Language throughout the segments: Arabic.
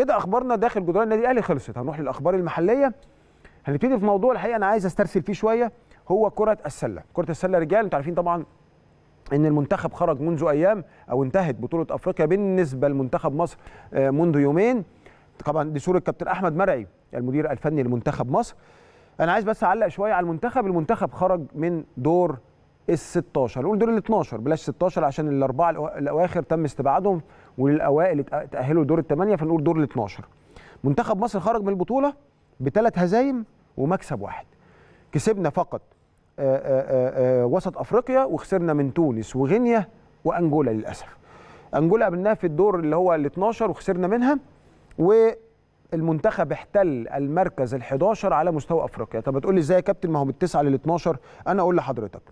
كده اخبارنا داخل جدران النادي الاهلي خلصت هنروح للاخبار المحليه هنبتدي في موضوع الحقيقه انا عايز استرسل فيه شويه هو كره السله كره السله رجال انتوا عارفين طبعا ان المنتخب خرج منذ ايام او انتهت بطوله افريقيا بالنسبه لمنتخب مصر آه، منذ يومين طبعا دي صوره كابتن احمد مرعي المدير الفني لمنتخب مصر انا عايز بس اعلق شويه على المنتخب المنتخب خرج من دور ال 16 نقول دور ال 12 بلاش 16 عشان الاربعه الاواخر تم استبعادهم وللاوائل تاهلوا دور الثمانيه فنقول دور ال 12 منتخب مصر خرج من البطوله بثلاث هزايم ومكسب واحد كسبنا فقط آآ آه، آآ آه، آآ آه، وسط افريقيا وخسرنا من تونس وغينيا وانجولا للاسف انجولا قابلناها في الدور اللي هو ال 12 وخسرنا منها والمنتخب احتل المركز ال 11 على مستوى افريقيا طب هتقول لي ازاي يا كابتن ما هو من التسعه لل 12 انا اقول لحضرتك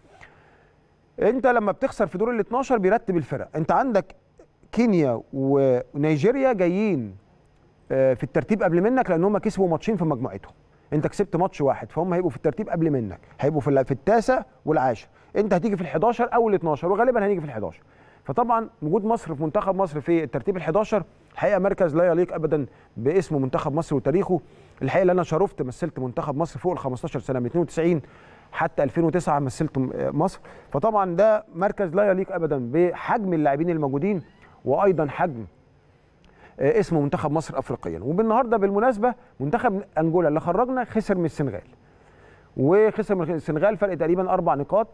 انت لما بتخسر في دور ال 12 بيرتب الفرق انت عندك كينيا ونيجيريا جايين آه، في الترتيب قبل منك لان هم كسبوا ماتشين في مجموعتهم انت كسبت ماتش واحد فهم هيبقوا في الترتيب قبل منك هيبقوا في في التاسع والعاشر انت هتيجي في ال11 او ال12 وغالبا هنيجي في ال11 فطبعا وجود مصر في منتخب مصر في الترتيب ال11 الحقيقه مركز لا يليق ابدا باسم منتخب مصر وتاريخه الحقيقه اللي انا شرفت مثلت منتخب مصر فوق ال 15 سنه من 92 حتى 2009 مثلت مصر فطبعا ده مركز لا يليق ابدا بحجم اللاعبين الموجودين وايضا حجم آه، اسمه منتخب مصر افريقيا وبالنهارده بالمناسبه منتخب انجولا اللي خرجنا خسر من السنغال وخسر من السنغال فرق تقريبا اربع نقاط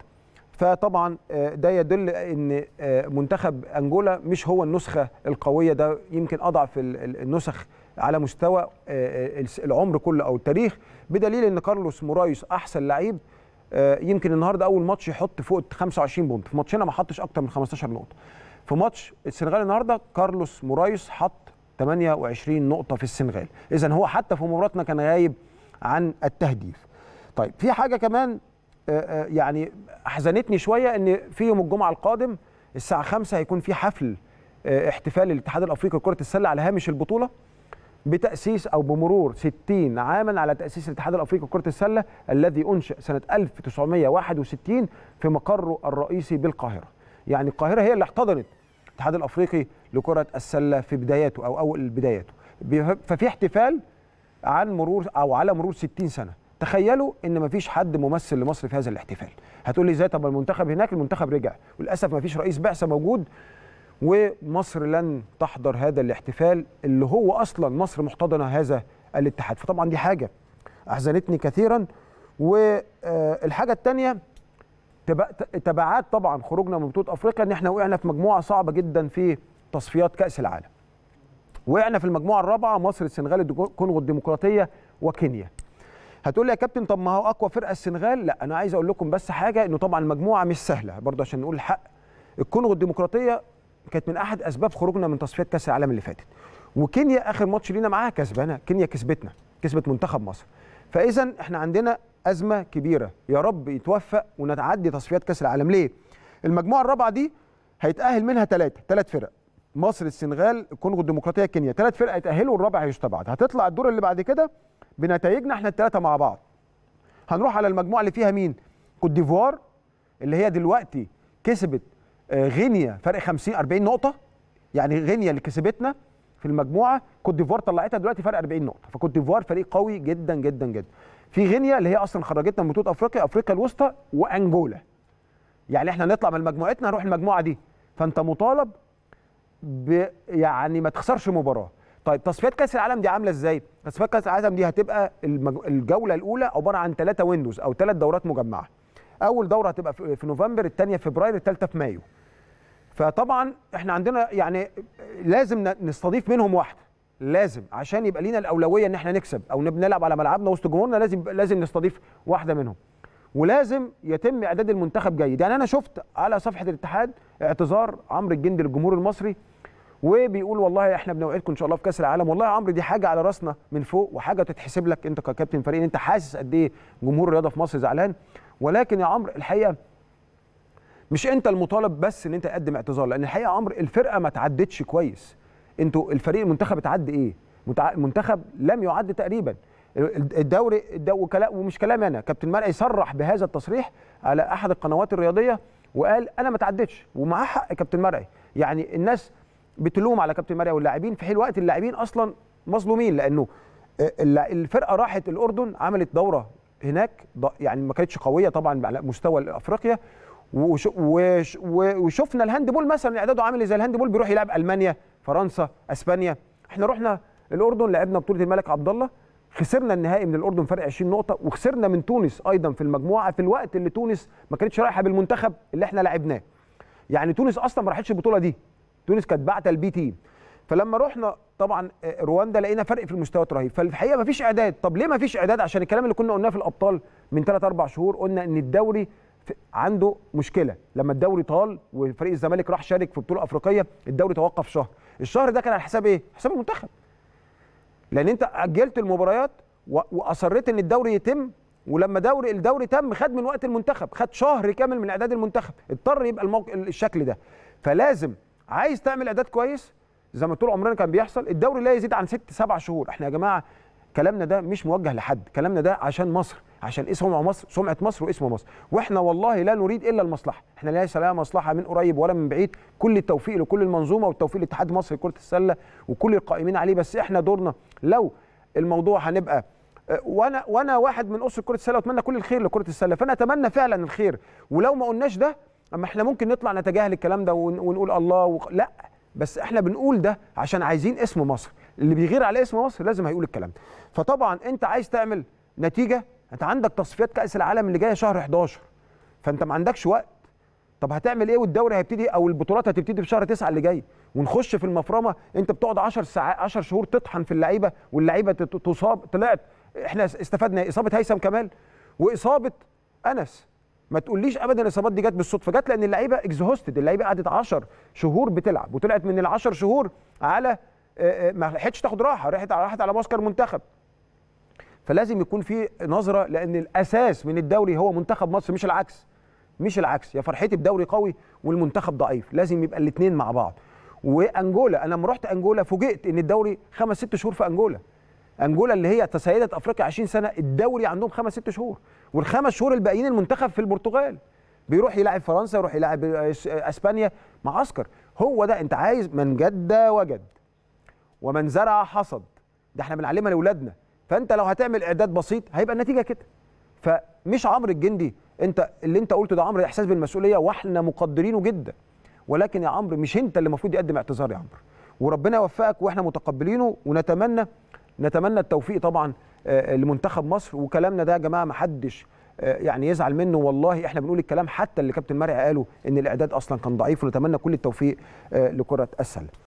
فطبعا آه، ده يدل ان آه، منتخب انجولا مش هو النسخه القويه ده يمكن اضعف النسخ على مستوى العمر كله او التاريخ بدليل ان كارلوس مورايس احسن لعيب يمكن النهارده اول ماتش يحط فوق 25 بونت في ماتشنا ما حطش اكتر من 15 نقطه في ماتش السنغال النهارده كارلوس مورايس حط 28 نقطه في السنغال اذا هو حتى في مباراتنا كان غايب عن التهديف طيب في حاجه كمان آه، آه، يعني احزنتني شويه ان في يوم الجمعه القادم الساعه 5 هيكون في حفل آه، احتفال الاتحاد الافريقي لكره السله على هامش البطوله بتاسيس او بمرور 60 عاما على تاسيس الاتحاد الافريقي لكره السله الذي انشئ سنه 1961 في مقره الرئيسي بالقاهره يعني القاهره هي اللي احتضنت الاتحاد الافريقي لكره السله في بداياته او اول بداياته ففي احتفال عن مرور او على مرور 60 سنه تخيلوا ان مفيش حد ممثل لمصر في هذا الاحتفال هتقول لي ازاي طب المنتخب هناك المنتخب رجع وللاسف مفيش رئيس بعثه موجود ومصر لن تحضر هذا الاحتفال اللي هو اصلا مصر محتضنه هذا الاتحاد فطبعا دي حاجه احزنتني كثيرا والحاجه آه، الثانيه تبعات طبعا خروجنا من بطوله افريقيا ان احنا وقعنا في مجموعه صعبه جدا في تصفيات كاس العالم. وقعنا في المجموعه الرابعه مصر السنغال الكونغو الديمقراطيه وكينيا. هتقول لي يا كابتن طب ما هو اقوى فرقه السنغال؟ لا انا عايز اقول لكم بس حاجه انه طبعا المجموعه مش سهله برضه عشان نقول الحق. الكونغو الديمقراطيه كانت من احد اسباب خروجنا من تصفيات كاس العالم اللي فاتت. وكينيا اخر ماتش لينا معاها كسبانه، كينيا كسبتنا، كسبت منتخب مصر. فاذا احنا عندنا ازمه كبيره يا رب يتوفق ونتعدي تصفيات كاس العالم ليه المجموعه الرابعه دي هيتاهل منها ثلاثه ثلاث فرق مصر السنغال الكونغو الديمقراطيه كينيا ثلاث فرق هيتاهلوا الرابع هيستبعد هتطلع الدور اللي بعد كده بنتائجنا احنا الثلاثه مع بعض هنروح على المجموعه اللي فيها مين كوت ديفوار اللي هي دلوقتي كسبت آه، غينيا فرق 50 40 نقطه يعني غينيا اللي كسبتنا في المجموعه كوت ديفوار طلعتها دلوقتي فرق 40 نقطه فكوت ديفوار فريق قوي جدا جدا جدا في غينيا اللي هي اصلا خرجتنا من بطوله افريقيا افريقيا الوسطى وانجولا يعني احنا نطلع من مجموعتنا نروح المجموعه دي فانت مطالب ب يعني ما تخسرش مباراه طيب تصفيات كاس العالم دي عامله ازاي تصفيات كاس العالم دي هتبقى المج... الجوله الاولى عباره عن ثلاثه ويندوز او ثلاث دورات مجمعه اول دوره هتبقى في نوفمبر الثانيه في فبراير الثالثه في مايو فطبعا احنا عندنا يعني لازم نستضيف منهم واحده لازم عشان يبقى لينا الاولويه ان احنا نكسب او نلعب على ملعبنا وسط جمهورنا لازم لازم نستضيف واحده منهم ولازم يتم اعداد المنتخب جيد يعني انا شفت على صفحه الاتحاد اعتذار عمرو الجندي للجمهور المصري وبيقول والله احنا بنوعدكم ان شاء الله في كاس العالم والله يا عمرو دي حاجه على راسنا من فوق وحاجه تتحسب لك انت ككابتن فريق انت حاسس قد ايه جمهور الرياضه في مصر زعلان ولكن يا عمرو الحقيقه مش انت المطالب بس ان انت تقدم اعتذار لان الحقيقه عمرو الفرقه ما تعدتش كويس انتوا الفريق المنتخب اتعد ايه منتخب لم يعد تقريبا الدوري ومش كلام انا كابتن مرعي صرح بهذا التصريح على احد القنوات الرياضيه وقال انا ما تعدتش ومعاه حق كابتن مرعي يعني الناس بتلوم على كابتن مرعي واللاعبين في حين الوقت اللاعبين اصلا مظلومين لانه آه، الفرقه راحت الاردن عملت دوره هناك يعني ما كانتش قويه طبعا على مستوى افريقيا وشفنا الهاند بول مثلا اعداده عامل زي الهاند بول بيروح يلعب المانيا فرنسا اسبانيا احنا رحنا الاردن لعبنا بطوله الملك عبد الله خسرنا النهائي من الاردن فرق 20 نقطه وخسرنا من تونس ايضا في المجموعه في الوقت اللي تونس ما كانتش رايحه بالمنتخب اللي احنا لعبناه يعني تونس اصلا ما راحتش البطوله دي تونس كانت بعته البي تيم فلما رحنا طبعا آه، رواندا لقينا فرق في المستويات رهيب فالحقيقه ما فيش اعداد طب ليه ما فيش اعداد عشان الكلام اللي كنا قلناه في الابطال من 3 4 شهور قلنا ان الدوري عنده مشكله لما الدوري طال وفريق الزمالك راح شارك في بطوله افريقيه الدوري توقف شهر الشهر ده كان على حساب ايه؟ حساب المنتخب لان انت اجلت المباريات واصريت ان الدوري يتم ولما دوري الدوري تم خد من وقت المنتخب خد شهر كامل من اعداد المنتخب اضطر يبقى الموق... الشكل ده فلازم عايز تعمل اعداد كويس زي ما طول عمرنا كان بيحصل الدوري لا يزيد عن ست سبع شهور احنا يا جماعه كلامنا ده مش موجه لحد كلامنا ده عشان مصر عشان ايه سمعه مصر سمعه مصر واسم مصر واحنا والله لا نريد الا المصلحه احنا ليس لها مصلحه من قريب ولا من بعيد كل التوفيق لكل المنظومه والتوفيق لاتحاد مصر لكره السله وكل القائمين عليه بس احنا دورنا لو الموضوع هنبقى آه، وانا وانا واحد من اسر كره السله واتمنى كل الخير لكره السله فانا اتمنى فعلا الخير ولو ما قلناش ده اما احنا ممكن نطلع نتجاهل الكلام ده ونقول الله و... لا بس احنا بنقول ده عشان عايزين اسم مصر اللي بيغير على اسم مصر لازم هيقول الكلام ده فطبعا انت عايز تعمل نتيجه انت عندك تصفيات كاس العالم اللي جايه شهر 11 فانت ما عندكش وقت طب هتعمل ايه والدوري هيبتدي او البطولات هتبتدي في شهر 9 اللي جاي ونخش في المفرمه انت بتقعد 10 ساعات 10 شهور تطحن في اللعيبه واللعيبه تصاب طلعت احنا استفدنا اصابه هيثم كمال واصابه انس ما تقوليش ابدا الاصابات دي جت بالصدفه جت لان اللعيبه اكزهوستد اللعيبه قعدت 10 شهور بتلعب وطلعت من ال 10 شهور على آه، آه، ما لحقتش تاخد راحه راحت راحت على معسكر منتخب فلازم يكون في نظره لان الاساس من الدوري هو منتخب مصر مش العكس مش العكس يا فرحتي بدوري قوي والمنتخب ضعيف لازم يبقى الاثنين مع بعض وانجولا انا لما رحت انجولا فوجئت ان الدوري خمس ست شهور في انجولا انجولا اللي هي تسيدت افريقيا 20 سنه الدوري عندهم خمس ست شهور والخمس شهور الباقيين المنتخب في البرتغال بيروح يلاعب فرنسا يروح يلاعب اسبانيا معسكر هو ده انت عايز من جد وجد ومن زرع حصد ده احنا بنعلمها لاولادنا فانت لو هتعمل اعداد بسيط هيبقى النتيجه كده فمش عمرو الجندي انت اللي انت قلته ده عمرو احساس بالمسؤوليه واحنا مقدرينه جدا ولكن يا عمرو مش انت اللي المفروض يقدم اعتذار يا عمرو وربنا يوفقك واحنا متقبلينه ونتمنى نتمنى التوفيق طبعا آه، لمنتخب مصر وكلامنا ده يا جماعه ما حدش آه، يعني يزعل منه والله احنا بنقول الكلام حتى اللي كابتن مرعي قاله ان الاعداد اصلا كان ضعيف ونتمنى كل التوفيق آه، لكره السله